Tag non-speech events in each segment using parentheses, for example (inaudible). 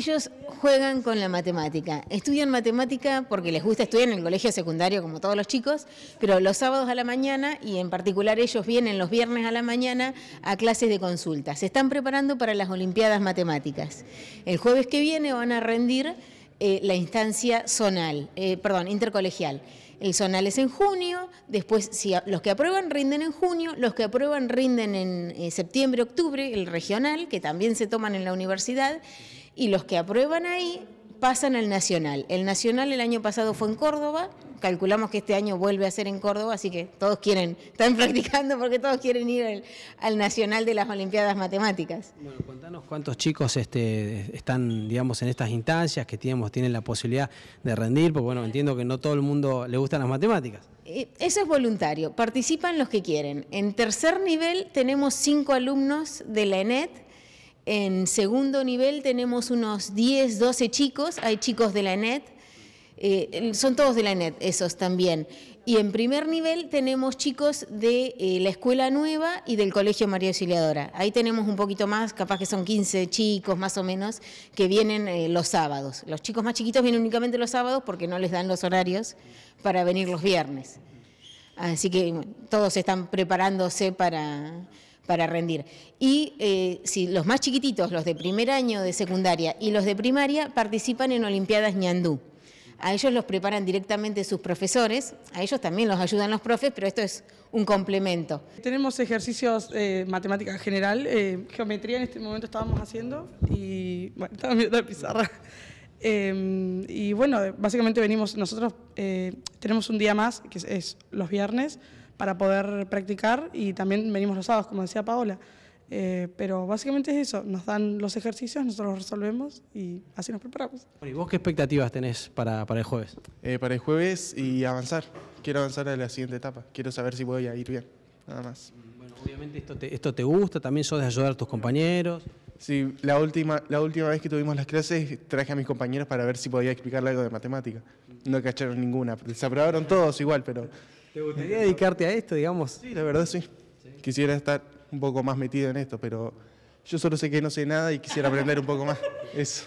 ellos juegan con la matemática. Estudian matemática porque les gusta estudiar en el colegio secundario como todos los chicos, pero los sábados a la mañana y en particular ellos vienen los viernes a la mañana a clases de consulta. Se están preparando para las Olimpiadas Matemáticas. El jueves que viene van a rendir eh, la instancia zonal, eh, perdón, intercolegial. El zonal es en junio, después si los que aprueban rinden en junio, los que aprueban rinden en eh, septiembre, octubre, el regional, que también se toman en la universidad, y los que aprueban ahí pasan al nacional. El nacional el año pasado fue en Córdoba, calculamos que este año vuelve a ser en Córdoba, así que todos quieren, están (laughs) practicando porque todos quieren ir al, nacional de las Olimpiadas Matemáticas. Bueno, contanos cuántos chicos este, están, digamos, en estas instancias que tienen la posibilidad de rendir, porque bueno, entiendo que no todo el mundo le gustan las matemáticas. Eh, eso es voluntario, participan los que quieren. En tercer nivel tenemos cinco alumnos de la ENET en segundo nivel tenemos unos 10, 12 chicos, hay chicos de la ENET, eh, son todos de la ENET esos también. Y en primer nivel tenemos chicos de eh, la Escuela Nueva y del Colegio María Auxiliadora. Ahí tenemos un poquito más, capaz que son 15 chicos más o menos, que vienen eh, los sábados. Los chicos más chiquitos vienen únicamente los sábados porque no les dan los horarios para venir los viernes. Así que todos están preparándose para para rendir. Y eh, si los más chiquititos, los de primer año de secundaria y los de primaria, participan en Olimpiadas ñandú. A ellos los preparan directamente sus profesores, a ellos también los ayudan los profes, pero esto es un complemento. Tenemos ejercicios eh, matemática general, eh, geometría en este momento estábamos haciendo y bueno, pizarra. Eh, y bueno, básicamente venimos, nosotros tenemos un día más, que es los viernes, para poder practicar y también venimos los sábados, como decía Paola. Eh, pero básicamente es eso, nos dan los ejercicios, nosotros los resolvemos y así nos preparamos. ¿Y vos qué expectativas tenés para, para el jueves? Eh, para el jueves y avanzar. Quiero avanzar a la siguiente etapa. Quiero saber si voy a ir bien, nada más. Bueno, obviamente esto te, esto te gusta, también sos de ayudar a tus compañeros. Sí, la última, la última vez que tuvimos las clases traje a mis compañeros para ver si podía explicarle algo de matemática. No cacharon ninguna, se aprobaron todos igual, pero ¿Te gustaría dedicarte a esto, digamos? Sí, la verdad sí. Quisiera estar un poco más metido en esto, pero yo solo sé que no sé nada y quisiera aprender un poco más. (laughs) Eso.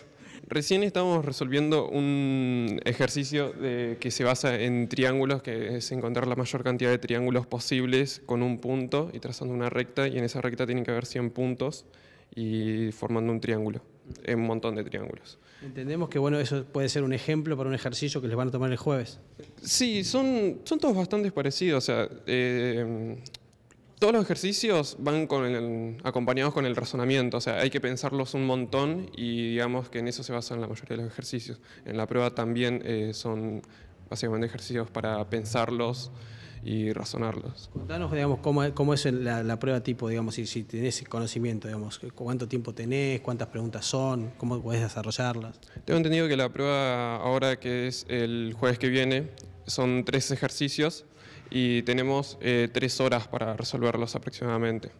Recién estamos resolviendo un ejercicio que se basa en triángulos, que es encontrar la mayor cantidad de triángulos posibles con un punto y trazando una recta, y en esa recta tienen que haber 100 puntos y formando un triángulo, un montón de triángulos. Entendemos que bueno, eso puede ser un ejemplo para un ejercicio que les van a tomar el jueves. Sí, son, son todos bastante parecidos. Eh, todos los ejercicios van acompañados con el razonamiento, o sea, hay que pensarlos un montón y digamos que en eso se basan la mayoría de los ejercicios. En la prueba también eh, son básicamente ejercicios para pensarlos y razonarlos. Contanos, digamos, cómo, es la, prueba tipo, digamos, si, si tenés conocimiento, digamos, cuánto tiempo tenés, cuántas preguntas son, cómo puedes desarrollarlas. Tengo entendido que la prueba ahora que es el jueves que viene son tres ejercicios y tenemos eh, tres horas para resolverlos aproximadamente.